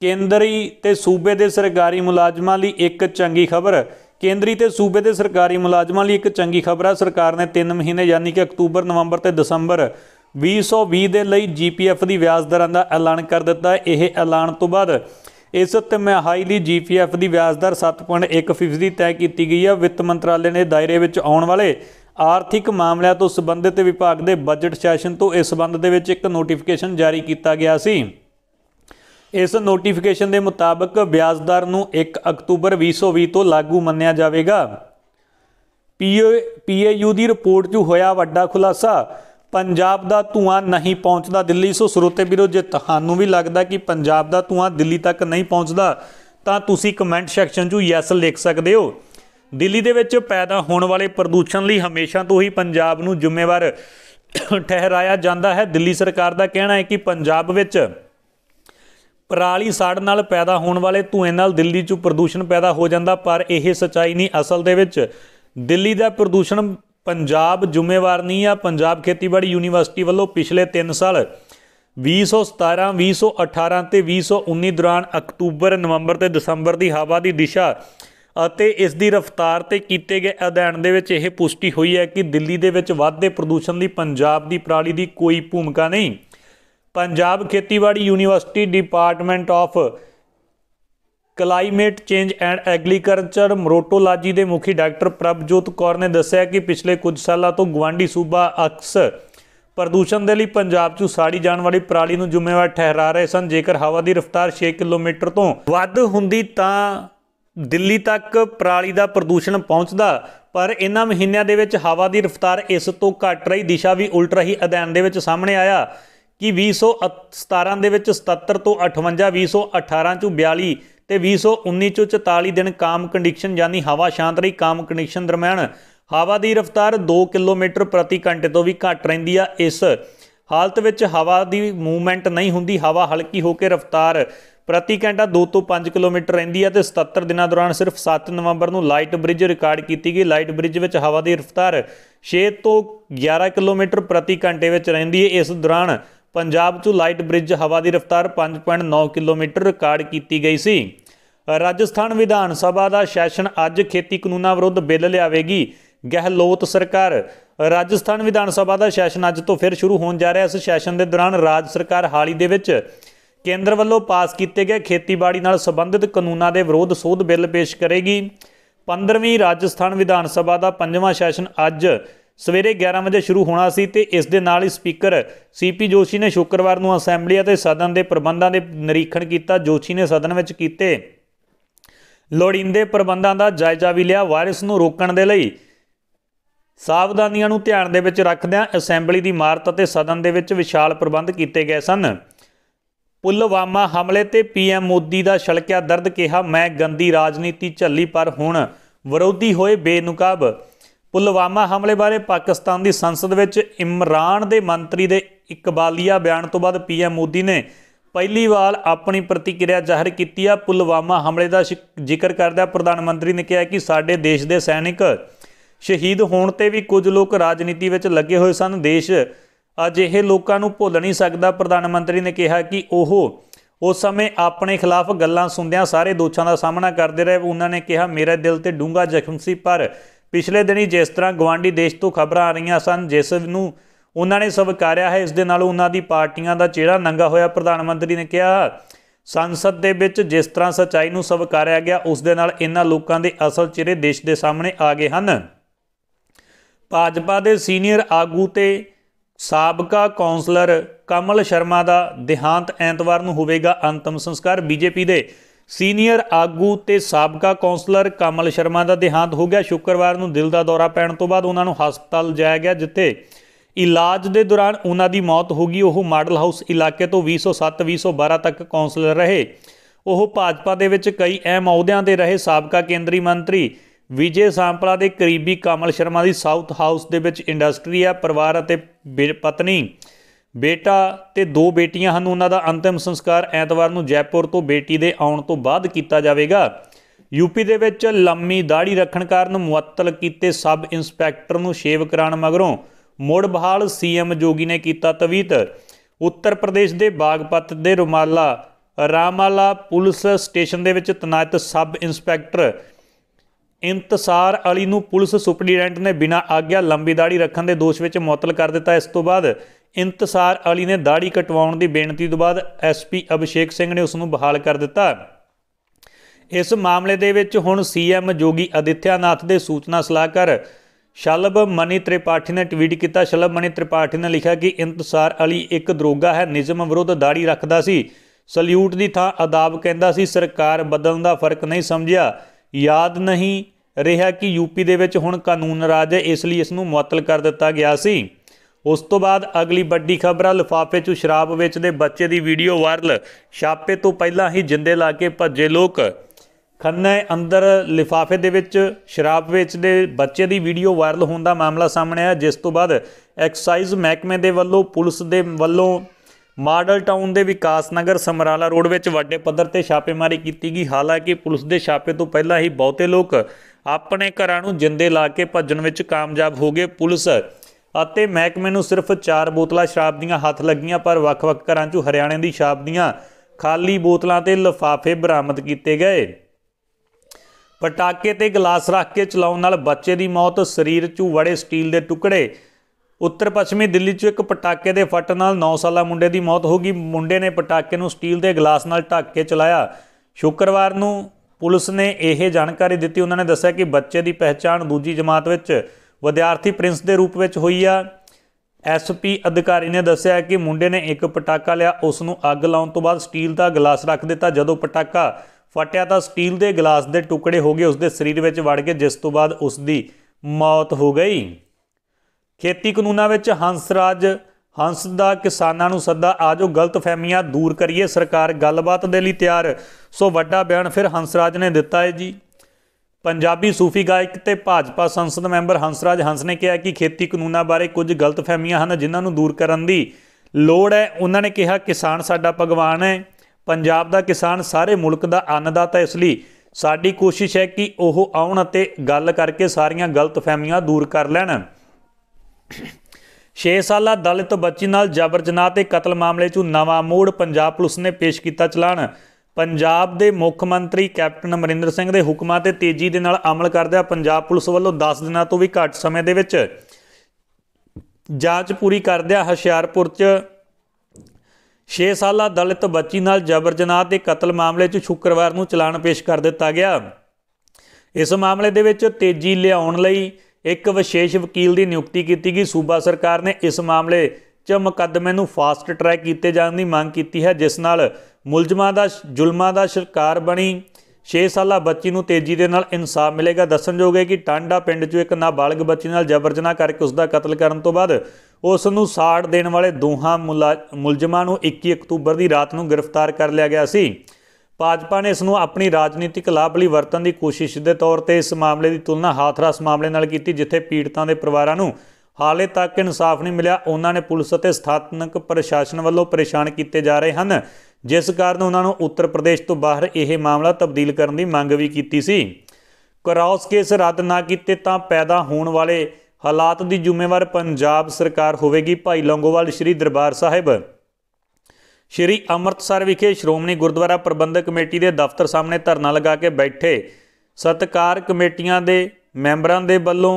ਕੇਂਦਰੀ ਤੇ ਸੂਬੇ ਦੇ ਸਰਕਾਰੀ ਮੁਲਾਜ਼ਮਾਂ ਲਈ ਇੱਕ ਚੰਗੀ ਖਬਰ ਕੇਂਦਰੀ ਤੇ ਸੂਬੇ ਦੇ ਸਰਕਾਰੀ ਮੁਲਾਜ਼ਮਾਂ ਲਈ ਇੱਕ ਚੰਗੀ ਖਬਰ ਹੈ ਸਰਕਾਰ ਨੇ 3 ਮਹੀਨੇ ਯਾਨੀ ਕਿ ਅਕਤੂਬਰ ਨਵੰਬਰ ਤੇ ਦਸੰਬਰ 2020 ਦੇ ਲਈ ਜੀਪੀਐਫ ਦੀ ਵਿਆਜ ਦਰਾਂ ਦਾ ਐਲਾਨ ਕਰ ਦਿੱਤਾ ਇਹ ਐਲਾਨ ਤੋਂ ਬਾਅਦ ਇਸ ਤਿਮਾਹੀ ਲਈ ਜੀਪੀਐਫ ਦੀ ਵਿਆਜ ਦਰ 7.1% ਤੈਅ ਕੀਤੀ ਗਈ ਹੈ ਵਿੱਤ ਮੰਤਰਾਲੇ ਨੇ ਦਾਇਰੇ ਵਿੱਚ ਆਉਣ ਵਾਲੇ ਆਰਥਿਕ ਮਾਮਲਿਆਂ ਤੋਂ ਸੰਬੰਧਿਤ ਵਿਭਾਗ ਦੇ ਬਜਟ ਸੈਸ਼ਨ ਤੋਂ ਇਸ ਸੰਬੰਧ ਦੇ ਵਿੱਚ ਇੱਕ ਨੋਟੀਫਿਕੇਸ਼ਨ ਜਾਰੀ ਕੀਤਾ ਗਿਆ ਸੀ ਇਸ ਨੋਟੀਫਿਕੇਸ਼ਨ ਦੇ ਮੁਤਾਬਕ ਵਿਆਜ ਦਰ ਨੂੰ 1 ਅਕਤੂਬਰ 2020 ਤੋਂ ਲਾਗੂ ਮੰਨਿਆ ਜਾਵੇਗਾ ਪੀਏਯੂ ਦੀ ਰਿਪੋਰਟ 'ਚ ਹੋਇਆ ਵੱਡਾ ਖੁਲਾਸਾ ਪੰਜਾਬ ਦਾ ਧੂਆਂ ਨਹੀਂ ਪਹੁੰਚਦਾ ਦਿੱਲੀ ਸੋ ਸਰੋਤੇ ਵੀਰੋ ਜੇ ਤੁਹਾਨੂੰ ਵੀ ਲੱਗਦਾ ਕਿ ਪੰਜਾਬ ਦਾ ਧੂਆਂ ਦਿੱਲੀ ਤੱਕ ਨਹੀਂ ਪਹੁੰਚਦਾ ਤਾਂ ਤੁਸੀਂ ਕਮੈਂਟ ਸੈਕਸ਼ਨ 'ਚ ਯੈਸ ਲਿਖ ਸਕਦੇ ਹੋ ਦਿੱਲੀ ਦੇ ਵਿੱਚ ਪੈਦਾ ਹੋਣ ਵਾਲੇ ਪ੍ਰਦੂਸ਼ਣ ਲਈ ਹਮੇਸ਼ਾ ਤੋਂ ਹੀ ਪੰਜਾਬ ਨੂੰ ਜ਼ਿੰਮੇਵਾਰ ਠਹਿਰਾਇਆ ਜਾਂਦਾ ਹੈ ਦਿੱਲੀ ਸਰਕਾਰ ਦਾ ਕਹਿਣਾ ਹੈ ਕਿ ਪੰਜਾਬ ਵਿੱਚ ਪਰਾਲੀ ਸਾੜ ਨਾਲ ਪੈਦਾ ਹੋਣ ਵਾਲੇ ਧੂਏ ਨਾਲ ਦਿੱਲੀ 'ਚ ਪ੍ਰਦੂਸ਼ਣ ਪੈਦਾ ਹੋ ਜਾਂਦਾ ਪਰ ਇਹ ਸਚਾਈ ਨਹੀਂ ਅਸਲ ਦੇ ਵਿੱਚ ਦਿੱਲੀ ਦਾ ਪ੍ਰਦੂਸ਼ਣ ਪੰਜਾਬ ਜ਼ਿੰਮੇਵਾਰ ਨਹੀਂ ਆ ਪੰਜਾਬ ਖੇਤੀਬਾੜੀ ਯੂਨੀਵਰਸਿਟੀ ਵੱਲੋਂ ਪਿਛਲੇ 3 ਸਾਲ 2017 2018 ਤੇ 2019 ਦੌਰਾਨ ਅਕਤੂਬਰ ਨਵੰਬਰ ਤੇ ਦਸੰਬਰ ਦੀ ਹਵਾ ਦੀ ਦਿਸ਼ਾ ਅਤੇ ਇਸ ਦੀ ਰਫ਼ਤਾਰ ਤੇ ਕੀਤੇ ਗਏ ਅਧਿਐਨ ਦੇ ਵਿੱਚ ਇਹ ਪੁਸ਼ਟੀ ਹੋਈ ਹੈ ਕਿ ਦਿੱਲੀ ਦੇ ਵਿੱਚ ਵਾਧੇ ਪ੍ਰਦੂਸ਼ਣ ਦੀ ਪੰਜਾਬ ਦੀ ਪ੍ਰਾਲੀ ਦੀ ਕੋਈ ਭੂਮਿਕਾ ਨਹੀਂ ਪੰਜਾਬ ਖੇਤੀਬਾੜੀ university department of climate change and agriculture meteorology ਦੇ ਮੁਖੀ ਡਾਕਟਰ ਪ੍ਰਭਜੋਤ ਕੌਰ ਨੇ ਦੱਸਿਆ ਕਿ ਪਿਛਲੇ ਕੁਝ ਸਾਲਾਂ ਤੋਂ ਗਵਾਂਡੀ ਸੂਬਾ ਅਕਸਰ ਪ੍ਰਦੂਸ਼ਣ ਦੇ ਲਈ ਪੰਜਾਬ 'ਚ ਸਾੜੀ ਜਾਣ ਵਾਲੀ ਪਰਾਲੀ ਨੂੰ ਜ਼ਿੰਮੇਵਾਰ ਠਹਿਰਾ ਰਹੇ ਸਨ ਜੇਕਰ ਹਵਾ ਦੀ ਰਫ਼ਤਾਰ 6 ਕਿਲੋਮੀਟਰ ਤੋਂ ਵੱਧ ਹੁੰਦੀ ਤਾਂ ਦਿੱਲੀ ਤੱਕ ਪਰਾਲੀ ਦਾ ਪ੍ਰਦੂਸ਼ਣ ਪਹੁੰਚਦਾ ਪਰ ਇਹਨਾਂ ਮਹੀਨਿਆਂ ਦੇ ਵਿੱਚ ਹਵਾ ਦੀ ਰਫ਼ਤਾਰ ਇਸ ਤੋਂ ਘੱਟ ਰਹੀ ਦਿਸ਼ਾ ਵੀ ਉਲਟ ਰਹੀ ਅਧਿਐਨ ਦੇ ਵਿੱਚ ਸਾਹਮਣੇ ਆਇਆ ਕਿ 2017 ਦੇ ਵਿੱਚ 77 ਤੋਂ 58 2018 ਚੋਂ 42 ਤੇ 2019 ਚੋਂ 44 ਦਿਨ ਕਾਮ ਕੰਡੀਸ਼ਨ ਯਾਨੀ ਹਵਾ ਸ਼ਾਂਤ ਰਹੀ ਕਾਮ ਕੰਡੀਸ਼ਨ ਦਰਮਿਆਨ ਹਵਾ ਦੀ ਰਫ਼ਤਾਰ 2 ਕਿਲੋਮੀਟਰ ਪ੍ਰਤੀ ਘੰਟੇ ਤੋਂ ਵੀ ਘੱਟ ਰਹਿੰਦੀ ਆ ਇਸ ਹਾਲਤ ਵਿੱਚ ਹਵਾ ਦੀ ਮੂਵਮੈਂਟ ਨਹੀਂ ਹੁੰਦੀ ਹਵਾ ਹਲਕੀ ਹੋ ਕੇ ਰਫ਼ਤਾਰ ਪ੍ਰਤੀ ਘੰਟਾ 2 ਤੋਂ 5 ਕਿਲੋਮੀਟਰ ਰਹਿੰਦੀ ਆ ਤੇ 77 ਦਿਨਾਂ ਦੌਰਾਨ ਸਿਰਫ 7 ਨਵੰਬਰ ਨੂੰ ਲਾਈਟ ਬ੍ਰਿਜ ਰਿਕਾਰਡ ਕੀਤੀ ਗਈ ਲਾਈਟ ਬ੍ਰਿਜ ਵਿੱਚ ਹਵਾ ਦੀ ਰਫ਼ਤਾਰ 6 ਤੋਂ 11 ਕਿਲੋਮੀਟਰ ਪ੍ਰਤੀ ਘੰਟੇ ਵਿੱਚ ਰਹਿੰਦੀ ਹੈ ਇਸ ਦੌਰਾਨ ਪੰਜਾਬ 'ਚ ਲਾਈਟ ਬ੍ਰਿਜ ਹਵਾ ਦੀ ਰਫ਼ਤਾਰ 5.9 ਕਿਲੋਮੀਟਰ ਰਿਕਾਰਡ ਕੀਤੀ ਗਈ ਸੀ ਰਾਜਸਥਾਨ ਵਿਧਾਨ ਸਭਾ ਦਾ ਸੈਸ਼ਨ ਅੱਜ ਖੇਤੀ ਕਾਨੂੰਨਾਂ ਵਿਰੁੱਧ ਬਿੱਲ ਲਿਆਵੇਗੀ ਗਹਿਲੋਤ ਸਰਕਾਰ ਰਾਜਸਥਾਨ ਵਿਧਾਨ ਸਭਾ ਦਾ ਸੈਸ਼ਨ ਅੱਜ ਤੋਂ ਫਿਰ ਸ਼ੁਰੂ ਹੋਣ ਜਾ ਰਿਹਾ ਇਸ ਸੈਸ਼ਨ ਦੇ ਦੌਰਾਨ ਰਾਜ ਸਰਕਾਰ ਹਾਲੀ ਦੇ ਵਿੱਚ ਕੇਂਦਰ ਵੱਲੋਂ ਪਾਸ ਕੀਤੇ ਗਏ ਖੇਤੀਬਾੜੀ ਨਾਲ ਸੰਬੰਧਿਤ ਕਾਨੂੰਨਾਂ ਦੇ ਵਿਰੋਧ ਸੋਧ ਬਿੱਲ ਪੇਸ਼ ਕਰੇਗੀ 15ਵੀਂ ਰਾਜਸਥਾਨ ਵਿਧਾਨ ਸਭਾ ਦਾ ਪੰਜਵਾਂ ਸੈਸ਼ਨ ਅੱਜ ਸਵੇਰੇ 11 ਵਜੇ ਸ਼ੁਰੂ ਹੋਣਾ ਸੀ ਤੇ ਇਸ ਦੇ ਨਾਲ ਹੀ ਸਪੀਕਰ ਸੀਪੀ ਜੋਸ਼ੀ ਨੇ ਸ਼ੁੱਕਰਵਾਰ ਨੂੰ ਅਸੈਂਬਲੀ ਅਤੇ ਸਦਨ ਦੇ ਪ੍ਰਬੰਧਾਂ ਦੇ ਨਿਰੀਖਣ ਕੀਤਾ ਜੋਸ਼ੀ ਨੇ ਸਦਨ ਵਿੱਚ ਕੀਤੇ ਲੋੜੀਂਦੇ ਪ੍ਰਬੰਧਾਂ ਦਾ ਜਾਇਜ਼ਾ ਵੀ ਲਿਆ ਵਾਇਰਸ ਨੂੰ ਰੋਕਣ ਦੇ ਲਈ ਸਾਵਧਾਨੀਆਂ ਨੂੰ ਧਿਆਨ ਦੇ ਵਿੱਚ ਰੱਖਦਿਆਂ ਅਸੈਂਬਲੀ ਦੀ ਇਮਾਰਤ ਅਤੇ ਸਦਨ ਦੇ ਵਿੱਚ ਵਿਸ਼ਾਲ ਪ੍ਰਬੰਧ ਕੀਤੇ ਗਏ ਸਨ ਪੁਲਵਾਮਾ ਹਮਲੇ ਤੇ ਪੀਐਮ ਮੋਦੀ ਦਾ ਛਲਕਿਆ ਦਰਦ ਕਿਹਾ ਮੈਂ ਗੰਦੀ ਰਾਜਨੀਤੀ ਝੱਲੀ ਪਰ ਹੁਣ ਵਿਰੋਧੀ ਹੋਏ ਬੇਨੁਕਾਬ ਪੁਲਵਾਮਾ ਹਮਲੇ ਬਾਰੇ ਪਾਕਿਸਤਾਨ ਦੀ ਸੰਸਦ ਵਿੱਚ ਇਮਰਾਨ ਦੇ ਮੰਤਰੀ ਦੇ ਇਕਬਾਲੀਆ ਬਿਆਨ ਤੋਂ ਬਾਅਦ ਪੀਐਮ ਮੋਦੀ ਨੇ ਪਹਿਲੀ ਵਾਰ ਆਪਣੀ ਪ੍ਰਤੀਕਿਰਿਆ ਜ਼ਾਹਰ ਕੀਤੀ ਆ ਪੁਲਵਾਮਾ ਹਮਲੇ ਦਾ ਜ਼ਿਕਰ ਕਰਦਿਆਂ ਪ੍ਰਧਾਨ ਮੰਤਰੀ ਨੇ ਕਿਹਾ ਕਿ ਸਾਡੇ ਦੇਸ਼ ਦੇ ਸੈਨਿਕ ਸ਼ਹੀਦ ਹੋਣ ਤੇ ਵੀ ਕੁਝ ਲੋਕ ਰਾਜਨੀਤੀ ਵਿੱਚ ਲੱਗੇ ਹੋਏ ਸਨ ਦੇਸ਼ ਅੱਜ ਇਹ ਲੋਕਾਂ ਨੂੰ ਭੁੱਲ ਨਹੀਂ ਸਕਦਾ ਪ੍ਰਧਾਨ ਮੰਤਰੀ ਨੇ ਕਿਹਾ ਕਿ ਉਹ ਉਸ ਸਮੇਂ ਆਪਣੇ ਖਿਲਾਫ ਗੱਲਾਂ ਸੁਣਦਿਆਂ ਸਾਰੇ ਦੋਸ਼ਾਂ ਦਾ ਸਾਹਮਣਾ ਕਰਦੇ ਰਹੇ ਉਹਨਾਂ ਨੇ ਕਿਹਾ ਮੇਰੇ ਦਿਲ ਤੇ ਡੂੰਘਾ ਜ਼ਖਮ ਸੀ ਪਰ ਪਿਛਲੇ ਦਿਨੀ ਜਿਸ ਤਰ੍ਹਾਂ ਗਵਾਂਡੀ ਦੇਸ਼ ਤੋਂ ਖਬਰਾਂ ਆ ਰਹੀਆਂ ਸਨ ਜਿਸ ਨੂੰ ਉਹਨਾਂ ਨੇ ਸਵਕਾਰਿਆ ਹੈ ਇਸ ਦੇ ਨਾਲ ਉਹਨਾਂ ਦੀ ਪਾਰਟੀਆਂ ਦਾ ਚਿਹਰਾ ਨੰਗਾ ਹੋਇਆ ਪ੍ਰਧਾਨ ਮੰਤਰੀ ਨੇ ਕਿਹਾ ਸੰਸਦ ਦੇ ਵਿੱਚ ਜਿਸ ਤਰ੍ਹਾਂ ਸਚਾਈ ਨੂੰ ਸਵਕਾਰਿਆ ਗਿਆ ਉਸ ਦੇ ਨਾਲ ਇਹਨਾਂ ਲੋਕਾਂ ਦੇ ਅਸਲ ਚਿਹਰੇ ਦੇਸ਼ ਦੇ ਸਾਹਮਣੇ ਆ ਗਏ ਹਨ ਭਾਜਪਾ ਦੇ ਸੀਨੀਅਰ ਆਗੂ ਤੇ ਸਾਬਕਾ ਕੌਂਸਲਰ ਕਮਲ ਸ਼ਰਮਾ ਦਾ ਦੇਹਾਂਤ ਐਤਵਾਰ ਨੂੰ ਹੋਵੇਗਾ ਅੰਤਮ ਸੰਸਕਾਰ ਬੀਜੇਪੀ ਦੇ ਸੀਨੀਅਰ ਆਗੂ ਤੇ ਸਾਬਕਾ ਕਾਉਂਸਲਰ ਕਮਲ ਸ਼ਰਮਾ ਦਾ ਦੇਹਾਂਤ ਹੋ ਗਿਆ ਸ਼ੁੱਕਰਵਾਰ ਨੂੰ ਦਿਲ ਦਾ ਦੌਰਾ ਪੈਣ ਤੋਂ ਬਾਅਦ ਉਹਨਾਂ ਨੂੰ ਹਸਪਤਾਲ ਜਾਇਆ ਗਿਆ ਜਿੱਥੇ ਇਲਾਜ ਦੇ ਦੌਰਾਨ ਉਹਨਾਂ ਦੀ ਮੌਤ ਹੋ ਗਈ ਉਹ ਮਾਡਲ ਹਾਊਸ ਇਲਾਕੇ ਤੋਂ 2007-2012 ਤੱਕ ਕਾਉਂਸਲਰ ਰਹੇ ਉਹ ਭਾਜਪਾ ਦੇ ਵਿੱਚ ਕਈ ਅਹਿਮ ਅਹੁਦਿਆਂ ਦੇ ਰਹੇ ਸਾਬਕਾ ਕੇਂਦਰੀ ਮੰਤਰੀ ਵਿਜੇ ਸਾਂਪਲਾ ਦੇ ਕਰੀਬੀ ਕਮਲ ਸ਼ਰਮਾ ਦੀ ਸਾਊਥ ਹਾਊਸ ਦੇ ਵਿੱਚ ਇੰਡਸਟਰੀ ਹੈ ਪਰਿਵਾਰ ਅਤੇ ਪਤਨੀ ਬੇਟਾ ਤੇ ਦੋ ਬੇਟੀਆਂ ਹਨ ਉਹਨਾਂ ਦਾ ਅੰਤਿਮ ਸੰਸਕਾਰ ਐਤਵਾਰ ਨੂੰ ਜੈਪੁਰ ਤੋਂ ਬੇਟੀ ਦੇ ਆਉਣ ਤੋਂ ਬਾਅਦ ਕੀਤਾ ਜਾਵੇਗਾ ਯੂਪੀ ਦੇ ਵਿੱਚ ਲੰਮੀ ਦਾੜੀ ਰੱਖਣ ਕਾਰਨ ਮੁਅੱਤਲ ਕੀਤੇ ਸਬ ਇੰਸਪੈਕਟਰ ਨੂੰ ਸ਼ੇਵ ਕਰਾਉਣ ਮਗਰੋਂ ਮੋੜ ਬਹਾਲ ਸੀਐਮ ਜੋਗੀ ਨੇ ਕੀਤਾ ਤਵੀਤ ਉੱਤਰ ਪ੍ਰਦੇਸ਼ ਦੇ ਬਾਗਪਤ ਦੇ ਰੁਮਾਲਾ ਰਾਮਾਲਾ ਪੁਲਿਸ ਸਟੇਸ਼ਨ ਦੇ ਵਿੱਚ ਤਨਾਇਤ ਸਬ ਇੰਸਪੈਕਟਰ ਇੰਤਸਾਰ ਅਲੀ ਨੂੰ ਪੁਲਿਸ ਸੁਪਰਡੈਂਟ ਨੇ ਬਿਨਾਂ ਆਗਿਆ ਲੰਬੀ ਦਾੜੀ ਰੱਖਣ ਦੇ ਦੋਸ਼ ਵਿੱਚ ਮੁਅਤਲ ਕਰ ਦਿੱਤਾ ਇਸ ਤੋਂ ਬਾਅਦ ਇੰਤਸਾਰ ਅਲੀ ਨੇ ਦਾੜੀ ਕਟਵਾਉਣ ਦੀ ਬੇਨਤੀ ਤੋਂ ਬਾਅਦ ਐਸਪੀ ਅਭਿਸ਼ੇਕ ਸਿੰਘ ਨੇ ਉਸ ਨੂੰ ਬਹਾਲ ਕਰ ਦਿੱਤਾ ਇਸ ਮਾਮਲੇ ਦੇ ਵਿੱਚ ਹੁਣ ਸੀਐਮ ਜੋਗੀ ਅਦਿੱਤਿਆਨਾਥ ਦੇ ਸੂਚਨਾ ਸਲਾਹਕਾਰ ਸ਼ਲਭ ਮਨੀ ਤ੍ਰਿਪਾਠੀ ਨੇ ਟਵੀਟ ਕੀਤਾ ਸ਼ਲਭ ਮਨੀ ਤ੍ਰਿਪਾਠੀ ਨੇ ਲਿਖਿਆ ਕਿ ਇੰਤਸਾਰ ਅਲੀ ਇੱਕ ਦਰੋਗਾ ਹੈ ਨਿਜ਼ਮ ਵਿਰੁੱਧ ਦਾੜੀ ਰੱਖਦਾ ਸੀ ਸਲੂਟ ਦੀ ਥਾਂ ਆਦਾਬ ਕਹਿੰਦਾ ਸੀ ਸਰਕਾਰ ਬਦਲਣ ਦਾ ਫਰਕ ਨਹੀਂ ਸਮਝਿਆ ਯਾਦ ਨਹੀਂ ਰਿਹਾ ਕਿ ਯੂਪੀ ਦੇ ਵਿੱਚ ਹੁਣ ਕਾਨੂੰਨ ਰਾਜ ਹੈ ਇਸ ਲਈ ਇਸ ਨੂੰ ਮੁਅਤਲ ਕਰ ਦਿੱਤਾ ਗਿਆ ਸੀ ਉਸ ਤੋਂ ਬਾਅਦ ਅਗਲੀ ਵੱਡੀ ਖਬਰ ਆ ਲਫਾਫੇ 'ਚ ਸ਼ਰਾਬ ਵੇਚਦੇ ਬੱਚੇ ਦੀ ਵੀਡੀਓ ਵਾਇਰਲ ਛਾਪੇ ਤੋਂ ਪਹਿਲਾਂ ਹੀ ਜਿੰਦੇ ਲਾ ਕੇ ਭੱਜੇ ਲੋਕ ਖੰਨੇ ਅੰਦਰ ਲਿਫਾਫੇ ਦੇ ਵਿੱਚ ਸ਼ਰਾਬ ਵੇਚਦੇ ਬੱਚੇ ਦੀ ਵੀਡੀਓ ਵਾਇਰਲ ਹੋਣ ਦਾ ਮਾਮਲਾ ਸਾਹਮਣੇ ਆਇਆ ਜਿਸ ਤੋਂ ਬਾਅਦ ਐਕਸਾਈਜ਼ ਮਹਿਕਮੇ ਦੇ ਵੱਲੋਂ ਪੁਲਿਸ ਦੇ ਵੱਲੋਂ ਮਾਡਲ ਟਾਊਨ ਦੇ ਵਿਕਾਸ ਨਗਰ ਸਮਰਾਲਾ ਰੋਡ ਵਿੱਚ ਵੱਡੇ ਪੱਧਰ ਤੇ ਛਾਪੇਮਾਰੀ ਕੀਤੀ ਗਈ ਹਾਲਾਂਕਿ ਪੁਲਿਸ ਦੇ ਛਾਪੇ ਤੋਂ ਪਹਿਲਾਂ ਹੀ ਬਹੁਤੇ ਲੋਕ ਆਪਣੇ ਘਰਾਂ ਨੂੰ ਜਿੰਦੇ ਲਾ ਕੇ ਭੱਜਣ ਵਿੱਚ ਕਾਮਯਾਬ ਹੋ ਗਏ ਪੁਲਿਸ ਅਤੇ ਮਹਿਕਮੇ ਨੂੰ ਸਿਰਫ 4 ਬੋਤਲਾਂ ਸ਼ਰਾਬ ਦੀਆਂ ਹੱਥ ਲੱਗੀਆਂ ਪਰ ਵੱਖ-ਵੱਖ ਘਰਾਂ 'ਚੋਂ ਹਰਿਆਣੇ ਦੀ ਸ਼ਰਾਬ ਦੀਆਂ ਖਾਲੀ ਬੋਤਲਾਂ ਤੇ ਲਫਾਫੇ ਬਰਾਮਦ ਕੀਤੇ ਗਏ ਪਟਾਕੇ ਤੇ ਗਲਾਸ ਰੱਖ ਕੇ ਚਲਾਉਣ ਨਾਲ ਬੱਚੇ ਦੀ ਮੌਤ ਸਰੀਰ 'ਚੋਂ ਵੜੇ ਸਟੀਲ ਦੇ ਟੁਕੜੇ ਉੱਤਰ ਪੱਛਮੀ ਦਿੱਲੀ 'ਚ ਇੱਕ ਪਟਾਕੇ ਦੇ ਫਟ ਨਾਲ 9 ਸਾਲਾ ਮੁੰਡੇ ਦੀ ਮੌਤ ਹੋ ਗਈ ਮੁੰਡੇ ਨੇ ਪਟਾਕੇ ਨੂੰ ਸਟੀਲ ਦੇ ਗਲਾਸ ਨਾਲ ਢੱਕ ਕੇ ਚਲਾਇਆ ਸ਼ੁੱਕਰਵਾਰ ਨੂੰ ਪੁਲਿਸ ਨੇ ਇਹ ਜਾਣਕਾਰੀ ਦਿੱਤੀ ਉਹਨਾਂ ਨੇ ਦੱਸਿਆ ਕਿ ਬੱਚੇ ਦੀ ਪਹਿਚਾਣ ਦੂਜੀ ਜਮਾਤ ਵਿੱਚ ਵਿਦਿਆਰਥੀ ਪ੍ਰਿੰਸ ਦੇ ਰੂਪ ਵਿੱਚ ਹੋਈ ਆ ਐਸਪੀ ਅਧਿਕਾਰੀ ਨੇ ਦੱਸਿਆ ਕਿ ਮੁੰਡੇ ਨੇ ਇੱਕ ਪਟਾਕਾ ਲਿਆ ਉਸ ਨੂੰ ਅੱਗ ਲਾਉਣ ਤੋਂ ਬਾਅਦ ਸਟੀਲ ਦਾ ਗਲਾਸ ਰੱਖ ਦਿੱਤਾ ਜਦੋਂ ਪਟਾਕਾ ਫਟਿਆ ਤਾਂ ਸਟੀਲ ਦੇ ਗਲਾਸ ਦੇ ਟੁਕੜੇ ਹੋ ਗਏ ਉਸ ਦੇ ਸਰੀਰ ਵਿੱਚ ਵੜ ਗਏ ਜਿਸ ਤੋਂ ਬਾਅਦ ਉਸ ਦੀ ਮੌਤ ਹੋ ਗਈ ਖੇਤੀ ਕਾਨੂੰਨਾਂ ਵਿੱਚ ਹੰਸਰਾਜ ਹੰਸ ਦਾ ਕਿਸਾਨਾਂ ਨੂੰ ਸੱਦਾ ਆਜੋ ਗਲਤਫਹਿਮੀਆਂ ਦੂਰ ਕਰੀਏ ਸਰਕਾਰ ਗੱਲਬਾਤ ਦੇ ਲਈ ਤਿਆਰ ਸੋ ਵੱਡਾ ਬਿਆਨ ਫਿਰ ਹੰਸਰਾਜ ਨੇ ਦਿੱਤਾ ਹੈ ਜੀ ਪੰਜਾਬੀ ਸੂਫੀ ਗਾਇਕ ਤੇ ਭਾਜਪਾ ਸੰਸਦ ਮੈਂਬਰ ਹੰਸਰਾਜ ਹੰਸ ਨੇ ਕਿਹਾ ਕਿ ਖੇਤੀ ਕਾਨੂੰਨਾਂ ਬਾਰੇ ਕੁਝ ਗਲਤਫਹਿਮੀਆਂ ਹਨ ਜਿਨ੍ਹਾਂ ਨੂੰ ਦੂਰ ਕਰਨ ਦੀ ਲੋੜ ਹੈ ਉਹਨਾਂ ਨੇ ਕਿਹਾ ਕਿਸਾਨ ਸਾਡਾ ਭਗਵਾਨ ਹੈ ਪੰਜਾਬ ਦਾ ਕਿਸਾਨ ਸਾਰੇ ਮੁਲਕ ਦਾ ਅੰਨਦਾਤਾ ਇਸ ਲਈ ਸਾਡੀ ਕੋਸ਼ਿਸ਼ ਹੈ ਕਿ ਉਹ ਆਉਣ ਅਤੇ ਗੱਲ ਕਰਕੇ ਸਾਰੀਆਂ ਗਲਤਫਹਿਮੀਆਂ ਦੂਰ ਕਰ ਲੈਣ 6 ਸਾਲਾ ਦਲਿਤ ਬੱਚੀ ਨਾਲ ਜਬਰ ਜਨਾਹ ਤੇ ਕਤਲ ਮਾਮਲੇ 'ਚ ਨਵਾਂ ਮੋੜ ਪੰਜਾਬ ਪੁਲਿਸ ਨੇ ਪੇਸ਼ ਕੀਤਾ ਚਲਾਨ ਪੰਜਾਬ ਦੇ ਮੁੱਖ ਮੰਤਰੀ ਕੈਪਟਨ ਅਮਰਿੰਦਰ ਸਿੰਘ ਦੇ ਹੁਕਮਾਂ ਤੇ ਤੇਜ਼ੀ ਦੇ ਨਾਲ ਅਮਲ ਕਰਦਿਆਂ ਪੰਜਾਬ ਪੁਲਿਸ ਵੱਲੋਂ 10 ਦਿਨਾਂ ਤੋਂ ਵੀ ਘੱਟ ਸਮੇਂ ਦੇ ਵਿੱਚ ਜਾਂਚ ਪੂਰੀ ਕਰਦਿਆਂ ਹਸ਼ਿਆਰਪੁਰ 'ਚ 6 ਸਾਲਾ ਦਲਿਤ ਬੱਚੀ ਨਾਲ ਜਬਰ ਜਨਾਹ ਤੇ ਕਤਲ ਮਾਮਲੇ 'ਚ ਸ਼ੁੱਕਰਵਾਰ ਨੂੰ ਚਲਾਨ ਪੇਸ਼ ਕਰ ਦਿੱਤਾ ਗਿਆ ਇਸ ਮਾਮਲੇ ਦੇ ਵਿੱਚ ਤੇਜ਼ੀ ਲਿਆਉਣ ਲਈ ਇੱਕ ਵਿਸ਼ੇਸ਼ ਵਕੀਲ ਦੀ ਨਿਯੁਕਤੀ ਕੀਤੀ ਗਈ ਸੂਬਾ ਸਰਕਾਰ ਨੇ ਇਸ ਮਾਮਲੇ 'ਚ ਮੁਕੱਦਮੇ ਨੂੰ ਫਾਸਟ ਟਰੈਕ ਕੀਤੇ ਜਾਣ ਦੀ ਮੰਗ ਕੀਤੀ ਹੈ ਜਿਸ ਨਾਲ ਮੁਲਜ਼ਮਾਂ ਦਾ ਜ਼ੁਲਮਾਂ ਦਾ ਸ਼ਿਕਾਰ ਬਣੀ 6 ਸਾਲਾ ਬੱਚੀ ਨੂੰ ਤੇਜ਼ੀ ਦੇ ਨਾਲ ਇਨਸਾਫ ਮਿਲੇਗਾ ਦੱਸਣਯੋਗ ਹੈ ਕਿ ਟਾਂਡਾ ਪਿੰਡ 'ਚ ਇੱਕ ਨਾਬਾਲਗ ਬੱਚੀ ਨਾਲ ਜ਼ਬਰਜਨਾ ਕਰਕੇ ਉਸ ਦਾ ਕਤਲ ਕਰਨ ਤੋਂ ਬਾਅਦ ਉਸ ਨੂੰ ਸਾੜ ਦੇਣ ਵਾਲੇ ਦੋਹਾਂ ਮੁਲਜ਼ਮਾਂ ਨੂੰ 21 ਅਕਤੂਬਰ ਦੀ ਰਾਤ ਨੂੰ ਗ੍ਰਿਫਤਾਰ ਕਰ ਲਿਆ ਗਿਆ ਸੀ ਭਾਜਪਾ ਨੇ ਇਸ ਨੂੰ ਆਪਣੀ ਰਾਜਨੀਤਿਕ ਲਾਭ ਲਈ ਵਰਤਣ ਦੀ ਕੋਸ਼ਿਸ਼ ਦੇ ਤੌਰ ਤੇ ਇਸ ਮਾਮਲੇ ਦੀ ਤੁਲਨਾ ਹਾਥਰਸ ਮਾਮਲੇ ਨਾਲ ਕੀਤੀ ਜਿੱਥੇ ਪੀੜਤਾਂ ਦੇ ਪਰਿਵਾਰਾਂ ਨੂੰ ਹਾਲੇ ਤੱਕ ਇਨਸਾਫ ਨਹੀਂ ਮਿਲਿਆ ਉਹਨਾਂ ਨੇ ਪੁਲਿਸ ਅਤੇ ਸਥਾਨਕ ਪ੍ਰਸ਼ਾਸਨ ਵੱਲੋਂ ਪਰੇਸ਼ਾਨ ਕੀਤੇ ਜਾ ਰਹੇ ਹਨ ਜਿਸ ਕਾਰਨ ਉਹਨਾਂ ਨੂੰ ਉੱਤਰ ਪ੍ਰਦੇਸ਼ ਤੋਂ ਬਾਹਰ ਇਹ ਮਾਮਲਾ ਤਬਦੀਲ ਕਰਨ ਦੀ ਮੰਗ ਵੀ ਕੀਤੀ ਸੀ ਕਰਾਸ ਕੇਸ ਰੱਦ ਨਾ ਕੀਤੇ ਤਾਂ ਪੈਦਾ ਹੋਣ ਵਾਲੇ ਹਾਲਾਤ ਦੀ ਜ਼ਿੰਮੇਵਾਰ ਪੰਜਾਬ ਸਰਕਾਰ ਹੋਵੇਗੀ ਭਾਈ ਲੰਗੋਵਾਲ ਸ੍ਰੀ ਦਰਬਾਰ ਸਾਹਿਬ ਸ਼੍ਰੀ ਅੰਮ੍ਰਿਤਸਰ ਵਿਖੇ ਸ਼੍ਰੋਮਣੀ ਗੁਰਦੁਆਰਾ ਪ੍ਰਬੰਧਕ ਕਮੇਟੀ ਦੇ ਦਫ਼ਤਰ ਸਾਹਮਣੇ ਧਰਨਾ ਲਗਾ ਕੇ ਬੈਠੇ ਸਤਕਾਰ ਕਮੇਟੀਆਂ ਦੇ ਮੈਂਬਰਾਂ ਦੇ ਵੱਲੋਂ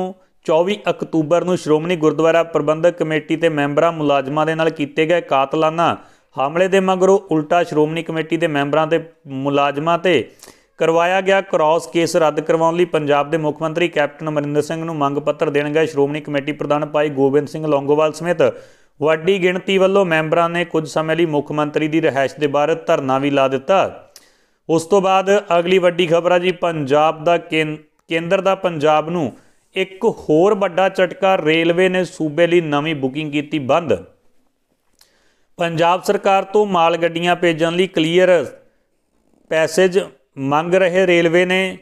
24 ਅਕਤੂਬਰ ਨੂੰ ਸ਼੍ਰੋਮਣੀ ਗੁਰਦੁਆਰਾ ਪ੍ਰਬੰਧਕ ਕਮੇਟੀ ਤੇ ਮੈਂਬਰਾਂ ਮੁਲਾਜ਼ਮਾਂ ਦੇ ਨਾਲ ਕੀਤੇ ਗਏ ਕਾਤਲਾਨਾ ਹਮਲੇ ਦੇ ਮਗਰੋਂ ਉਲਟਾ ਸ਼੍ਰੋਮਣੀ ਕਮੇਟੀ ਦੇ ਮੈਂਬਰਾਂ ਤੇ ਮੁਲਾਜ਼ਮਾਂ ਤੇ ਕਰਵਾਇਆ ਗਿਆ ਕ੍ਰਾਸ ਕੇਸ ਰੱਦ ਕਰਵਾਉਣ ਲਈ ਪੰਜਾਬ ਦੇ ਮੁੱਖ ਮੰਤਰੀ ਕੈਪਟਨ ਅਮਰਿੰਦਰ ਸਿੰਘ ਨੂੰ ਮੰਗ ਪੱਤਰ ਦੇਣ ਗਏ ਸ਼੍ਰੋਮਣੀ ਕਮੇਟੀ ਪ੍ਰਧਾਨ ਭਾਈ ਗੋਬਿੰਦ ਸਿੰਘ ਲੌਂਗੋਵਾਲ ਸਮੇਤ ਵੱਡੀ ਗਿਣਤੀ ਵੱਲੋਂ ਮੈਂਬਰਾਂ ਨੇ ਕੁਝ ਸਮੇਂ ਲਈ ਮੁੱਖ ਮੰਤਰੀ ਦੀ ਰਹਿائش ਦੇ ਬਾਹਰ ਧਰਨਾ ਵੀ ਲਾ ਦਿੱਤਾ ਉਸ ਤੋਂ ਬਾਅਦ ਅਗਲੀ ਵੱਡੀ ਖਬਰ ਆ ਜੀ ਪੰਜਾਬ ਦਾ ਕੇਂਦਰ ਦਾ ਪੰਜਾਬ ਨੂੰ ਇੱਕ ਹੋਰ ਵੱਡਾ ਝਟਕਾ ਰੇਲਵੇ ਨੇ ਸੂਬੇ ਲਈ ਨਵੀਂ ਬੁਕਿੰਗ ਕੀਤੀ ਬੰਦ ਪੰਜਾਬ ਸਰਕਾਰ ਤੋਂ ਮਾਲ ਗੱਡੀਆਂ ਭੇਜਣ ਲਈ ਕਲੀਅਰ ਪੈਸੇਜ ਮੰਗ ਰਹੇ ਰੇਲਵੇ ਨੇ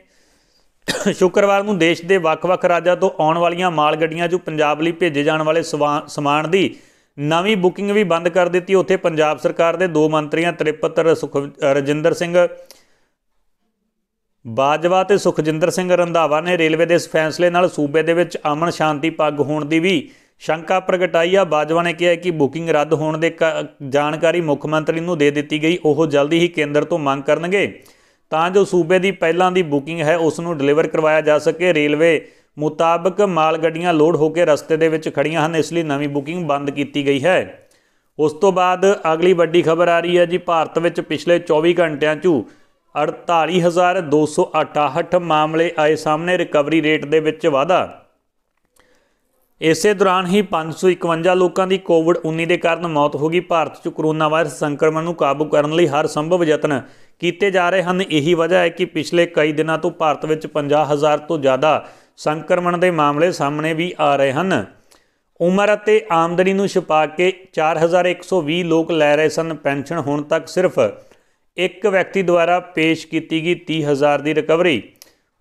ਸ਼ੁੱਕਰਵਾਰ ਨੂੰ ਦੇਸ਼ ਦੇ ਵੱਖ-ਵੱਖ ਰਾਜਾਂ ਤੋਂ ਆਉਣ ਵਾਲੀਆਂ ਮਾਲ ਗੱਡੀਆਂ ਜੋ ਪੰਜਾਬ ਲਈ ਭੇਜੇ ਜਾਣ ਵਾਲੇ ਸਮਾਨ ਦੀ ਨਵੀਂ ਬੁਕਿੰਗ ਵੀ ਬੰਦ ਕਰ ਦਿੱਤੀ ਉੱਥੇ ਪੰਜਾਬ ਸਰਕਾਰ ਦੇ ਦੋ ਮੰਤਰੀਆਂ ਤ੍ਰਿਪਤਰ ਰਜਿੰਦਰ ਸਿੰਘ ਬਾਜਵਾ ਤੇ ਸੁਖਜਿੰਦਰ ਸਿੰਘ ਰੰਧਾਵਾ ਨੇ ਰੇਲਵੇ ਦੇ ਇਸ ਫੈਸਲੇ ਨਾਲ ਸੂਬੇ ਦੇ ਵਿੱਚ ਅਮਨ ਸ਼ਾਂਤੀ ਪੱਗ ਹੋਣ ਦੀ ਵੀ ਸ਼ੰਕਾ ਪ੍ਰਗਟਾਈ ਆ ਬਾਜਵਾ ਨੇ ਕਿਹਾ ਕਿ ਬੁਕਿੰਗ ਰੱਦ ਹੋਣ ਦੇ ਜਾਣਕਾਰੀ ਮੁੱਖ ਮੰਤਰੀ ਨੂੰ ਦੇ ਦਿੱਤੀ ਗਈ ਉਹ ਜਲਦੀ ਹੀ ਕੇਂਦਰ ਤੋਂ ਮੰਗ ਕਰਨਗੇ ਤਾਂ ਜੋ ਸੂਬੇ ਦੀ ਪਹਿਲਾਂ ਦੀ ਬੁਕਿੰਗ ਹੈ ਉਸ ਨੂੰ ਡਿਲੀਵਰ ਕਰਵਾਇਆ ਜਾ ਸਕੇ ਰੇਲਵੇ ਮੁਤਾਬਕ ਮਾਲ ਗੱਡੀਆਂ ਲੋਡ ਹੋ ਕੇ ਰਸਤੇ ਦੇ ਵਿੱਚ ਖੜੀਆਂ ਹਨ ਇਸ ਲਈ ਨਵੀਂ ਬੁਕਿੰਗ ਬੰਦ ਕੀਤੀ ਗਈ ਹੈ ਉਸ ਤੋਂ ਬਾਅਦ ਅਗਲੀ ਵੱਡੀ ਖਬਰ ਆ ਰਹੀ ਹੈ ਜੀ ਭਾਰਤ ਵਿੱਚ ਪਿਛਲੇ 24 ਘੰਟਿਆਂ 'ਚ 48268 ਮਾਮਲੇ ਆਏ ਸਾਹਮਣੇ ਰਿਕਵਰੀ ਰੇਟ ਦੇ ਵਿੱਚ ਵਾਧਾ ਇਸੇ ਦੌਰਾਨ ਹੀ 551 ਲੋਕਾਂ ਦੀ ਕੋਵਿਡ-19 ਦੇ ਕਾਰਨ ਮੌਤ ਹੋ ਗਈ ਭਾਰਤ 'ਚ ਕੋਰੋਨਾ ਵਾਇਰਸ ਸੰਕਰਮਣ ਨੂੰ ਕਾਬੂ ਕਰਨ ਲਈ ਹਰ ਸੰਭਵ ਯਤਨ ਕੀਤੇ ਜਾ ਰਹੇ ਹਨ ਇਹੀ ਵਜ੍ਹਾ ਹੈ ਕਿ ਪਿਛਲੇ ਕਈ ਦਿਨਾਂ ਤੋਂ ਭਾਰਤ ਵਿੱਚ 50000 ਤੋਂ ਜ਼ਿਆਦਾ ਸੰਕਰਮਣ ਦੇ ਮਾਮਲੇ ਸਾਹਮਣੇ ਵੀ ਆ ਰਹੇ ਹਨ ਉਮਰ ਅਤੇ ਆਮਦਨੀ ਨੂੰ ਛੁਪਾ ਕੇ 4120 ਲੋਕ ਲੈ ਰਹੇ ਸਨ ਪੈਨਸ਼ਨ ਹੁਣ ਤੱਕ ਸਿਰਫ ਇੱਕ ਵਿਅਕਤੀ ਦੁਆਰਾ ਪੇਸ਼ ਕੀਤੀ ਗਈ 30000 ਦੀ ਰਿਕਵਰੀ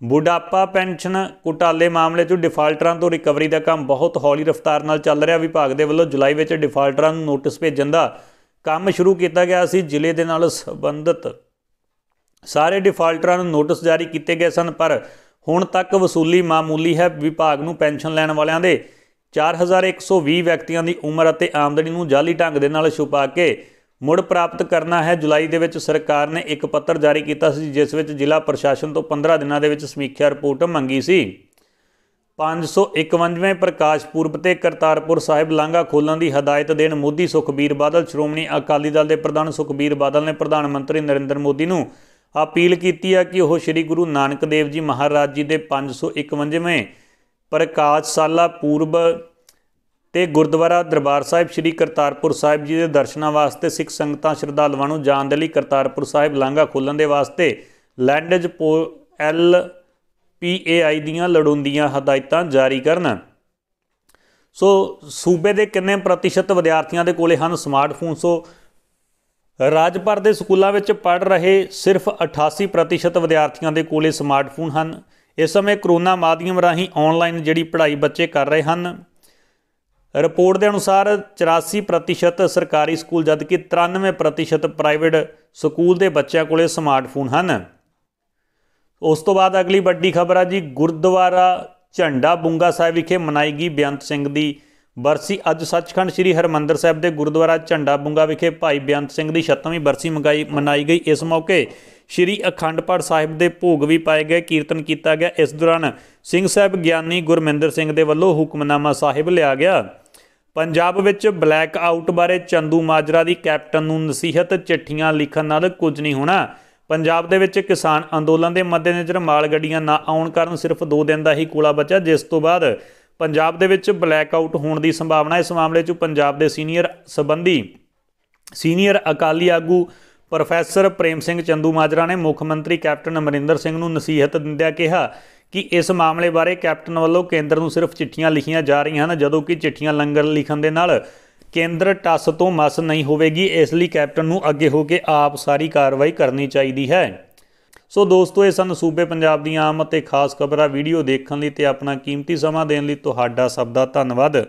ਬੁਢਾਪਾ ਪੈਨਸ਼ਨ ਘੁਟਾਲੇ ਮਾਮਲੇ 'ਚ ਡਿਫਾਲਟਰਾਂ ਤੋਂ ਰਿਕਵਰੀ ਦਾ ਕੰਮ ਬਹੁਤ ਹੌਲੀ ਰਫ਼ਤਾਰ ਨਾਲ ਚੱਲ ਰਿਹਾ ਵਿਭਾਗ ਦੇ ਵੱਲੋਂ ਜੁਲਾਈ ਵਿੱਚ ਡਿਫਾਲਟਰਾਂ ਨੂੰ ਨੋਟਿਸ ਭੇਜਣ ਦਾ ਕੰਮ ਸ਼ੁਰੂ ਕੀਤਾ ਗਿਆ ਸੀ ਜ਼ਿਲ੍ਹੇ ਦੇ ਨਾਲ ਸੰਬੰਧਿਤ ਸਾਰੇ ਡਿਫਾਲਟਰਾਂ ਨੂੰ ਨੋਟਿਸ ਜਾਰੀ ਕੀਤੇ ਗਏ ਸਨ ਪਰ ਹੁਣ ਤੱਕ ਵਸੂਲੀ ਮਾਮੂਲੀ ਹੈ ਵਿਭਾਗ ਨੂੰ ਪੈਨਸ਼ਨ ਲੈਣ ਵਾਲਿਆਂ ਦੇ 4120 ਵਿਅਕਤੀਆਂ ਦੀ ਉਮਰ ਅਤੇ ਆਮਦਨੀ ਨੂੰ ਜਾਲੀ ਢੰਗ ਦੇ ਨਾਲ ਛੁਪਾ ਕੇ ਮੁੜ ਪ੍ਰਾਪਤ ਕਰਨਾ ਹੈ ਜੁਲਾਈ ਦੇ ਵਿੱਚ ਸਰਕਾਰ ਨੇ ਇੱਕ ਪੱਤਰ ਜਾਰੀ ਕੀਤਾ ਸੀ ਜਿਸ ਵਿੱਚ ਜ਼ਿਲ੍ਹਾ ਪ੍ਰਸ਼ਾਸਨ ਤੋਂ 15 ਦਿਨਾਂ ਦੇ ਵਿੱਚ ਸਮੀਖਿਆ ਰਿਪੋਰਟ ਮੰਗੀ ਸੀ 551ਵੇਂ ਪ੍ਰਕਾਸ਼ ਪੂਰਬ ਤੇ ਕਰਤਾਰਪੁਰ ਸਾਹਿਬ ਲਾਂਘਾ ਖੋਲਣ ਦੀ ਹਦਾਇਤ ਦੇਣ ਮੋਦੀ ਸੁਖਬੀਰ ਬਾਦਲ ਸ਼੍ਰੋਮਣੀ ਅਕਾਲੀ ਦਲ ਦੇ ਪ੍ਰਧਾਨ ਸੁਖਬੀਰ ਬਾਦਲ ਨੇ ਪ੍ਰਧਾਨ ਮੰਤਰੀ ਨਰਿੰਦਰ ਮੋਦੀ ਨੂੰ ਅਪੀਲ ਕੀਤੀ ਹੈ ਕਿ ਉਹ ਸ੍ਰੀ ਗੁਰੂ ਨਾਨਕ ਦੇਵ ਜੀ ਮਹਾਰਾਜ ਜੀ ਦੇ 551ਵੇਂ ਪ੍ਰਕਾਸ਼ ਸਾਲਾ ਪੂਰਬ ਤੇ ਗੁਰਦੁਆਰਾ ਦਰਬਾਰ ਸਾਹਿਬ ਸ੍ਰੀ ਕਰਤਾਰਪੁਰ ਸਾਹਿਬ ਜੀ ਦੇ ਦਰਸ਼ਨਾਂ ਵਾਸਤੇ ਸਿੱਖ ਸੰਗਤਾਂ ਸ਼ਰਧਾਲੂਆਂ ਨੂੰ ਜਾਣ ਦੇ ਲਈ ਕਰਤਾਰਪੁਰ ਸਾਹਿਬ ਲਾਂਘਾ ਖੋਲਣ ਦੇ ਵਾਸਤੇ ਲੈਂਡਜ ਐਲ ਪੀ ਏ ਆਈ ਦੀਆਂ ਲੜੁੰਦੀਆਂ ਹਦਾਇਤਾਂ ਜਾਰੀ ਕਰਨ ਸੋ ਸੂਬੇ ਦੇ ਕਿੰਨੇ ਪ੍ਰਤੀਸ਼ਤ ਵਿਦਿਆਰਥੀਆਂ ਦੇ ਕੋਲੇ ਹਨ ਸਮਾਰਟਫੋਨ ਸੋ ਰਾਜ ਭਰ ਦੇ ਸਕੂਲਾਂ ਵਿੱਚ ਪੜ ਰਹੇ ਸਿਰਫ 88% ਵਿਦਿਆਰਥੀਆਂ ਦੇ ਕੋਲੇ ਸਮਾਰਟਫੋਨ ਹਨ ਇਸ ਸਮੇਂ ਕਰੋਨਾ ਮਾਧਿਅਮ ਰਾਹੀਂ ਆਨਲਾਈਨ ਜਿਹੜੀ ਪੜ੍ਹਾਈ ਬੱਚੇ ਕਰ ਰਹੇ ਹਨ ਰਿਪੋਰਟ ਦੇ ਅਨੁਸਾਰ 84% ਸਰਕਾਰੀ ਸਕੂਲ ਜਦਕਿ 93% ਪ੍ਰਾਈਵੇਟ ਸਕੂਲ ਦੇ ਬੱਚਿਆਂ ਕੋਲੇ ਸਮਾਰਟਫੋਨ ਹਨ ਉਸ ਤੋਂ ਬਾਅਦ ਅਗਲੀ ਵੱਡੀ ਖਬਰ ਆ ਜੀ ਗੁਰਦੁਆਰਾ ਝੰਡਾ ਬੁੰਗਾ ਸਾਹਿਬ ਵਿਖੇ ਮਨਾਈ ਗਈ ਬੇਅੰਤ ਸਿੰਘ ਦੀ ਬਰਸੀ ਅੱਜ ਸੱਚਖੰਡ ਸ੍ਰੀ ਹਰਮੰਦਰ ਸਾਹਿਬ ਦੇ ਗੁਰਦੁਆਰਾ ਝੰਡਾ ਬੁੰਗਾ ਵਿਖੇ ਭਾਈ ਬਿਆੰਤ ਸਿੰਘ ਦੀ 7ਵੀਂ ਬਰਸੀ ਮਗਾਈ ਮਨਾਈ ਗਈ ਇਸ ਮੌਕੇ ਸ੍ਰੀ ਅਖੰਡ ਪਾਠ ਸਾਹਿਬ ਦੇ ਭੋਗ ਵੀ ਪਾਏ ਗਏ ਕੀਰਤਨ ਕੀਤਾ ਗਿਆ ਇਸ ਦੌਰਾਨ ਸਿੰਘ ਸਾਹਿਬ ਗਿਆਨੀ ਗੁਰਮਿੰਦਰ ਸਿੰਘ ਦੇ ਵੱਲੋਂ ਹੁਕਮਨਾਮਾ ਸਾਹਿਬ ਲਿਆ ਗਿਆ ਪੰਜਾਬ ਵਿੱਚ ਬਲੈਕ ਆਊਟ ਬਾਰੇ ਚੰਦੂ ਮਾਜਰਾ ਦੀ ਕੈਪਟਨ ਨੂੰ ਨਸੀਹਤ ਚਿੱਠੀਆਂ ਲਿਖਣ ਨਾਲ ਕੁਝ ਨਹੀਂ ਹੋਣਾ ਪੰਜਾਬ ਦੇ ਵਿੱਚ ਕਿਸਾਨ ਅੰਦੋਲਨ ਦੇ ਮੱਦੇਨਜ਼ਰ ਮਾਲ ਗੱਡੀਆਂ ਨਾ ਆਉਣ ਕਾਰਨ ਸਿਰਫ 2 ਦਿਨ ਦਾ ਹੀ ਕੋਲਾ ਬਚਿਆ ਜਿਸ ਤੋਂ ਬਾਅਦ ਪੰਜਾਬ ਦੇ ਵਿੱਚ ਬਲੈਕ ਆਊਟ ਹੋਣ ਦੀ ਸੰਭਾਵਨਾ ਇਸ ਮਾਮਲੇ 'ਚ ਪੰਜਾਬ ਦੇ ਸੀਨੀਅਰ ਸਬੰਧੀ ਸੀਨੀਅਰ ਅਕਾਲੀ ਆਗੂ ਪ੍ਰੋਫੈਸਰ ਪ੍ਰੇਮ ਸਿੰਘ ਚੰਦੂ ਮਾਜਰਾ ਨੇ ਮੁੱਖ ਮੰਤਰੀ ਕੈਪਟਨ ਅਮਰਿੰਦਰ ਸਿੰਘ ਨੂੰ ਨਸੀਹਤ ਦਿੰਦਿਆਂ ਕਿਹਾ ਕਿ ਇਸ ਮਾਮਲੇ ਬਾਰੇ ਕੈਪਟਨ ਵੱਲੋਂ ਕੇਂਦਰ ਨੂੰ ਸਿਰਫ ਚਿੱਠੀਆਂ ਲਿਖੀਆਂ ਜਾ ਰਹੀਆਂ ਹਨ ਜਦੋਂ ਕਿ ਚਿੱਠੀਆਂ ਲੰਗਰ ਲਿਖਣ ਦੇ ਨਾਲ ਕੇਂਦਰ ਟੱਸ ਤੋਂ ਮਸ ਨਹੀਂ ਹੋਵੇਗੀ ਇਸ ਲਈ ਕੈਪਟਨ ਨੂੰ ਅੱਗੇ ਹੋ ਕੇ ਆਪ ਸਾਰੀ ਕਾਰਵਾਈ ਕਰਨੀ ਚਾਹੀਦੀ ਹੈ ਸੋ ਦੋਸਤੋ ਇਹ ਸਨ ਸੂਬੇ ਪੰਜਾਬ ਦੀਆਂ ਆਮ ਅਤੇ ਖਾਸ ਖਬਰਾਂ ਵੀਡੀਓ ਦੇਖਣ ਲਈ ਤੇ ਆਪਣਾ ਕੀਮਤੀ ਸਮਾਂ ਦੇਣ ਲਈ ਤੁਹਾਡਾ ਸਭ ਦਾ ਧੰਨਵਾਦ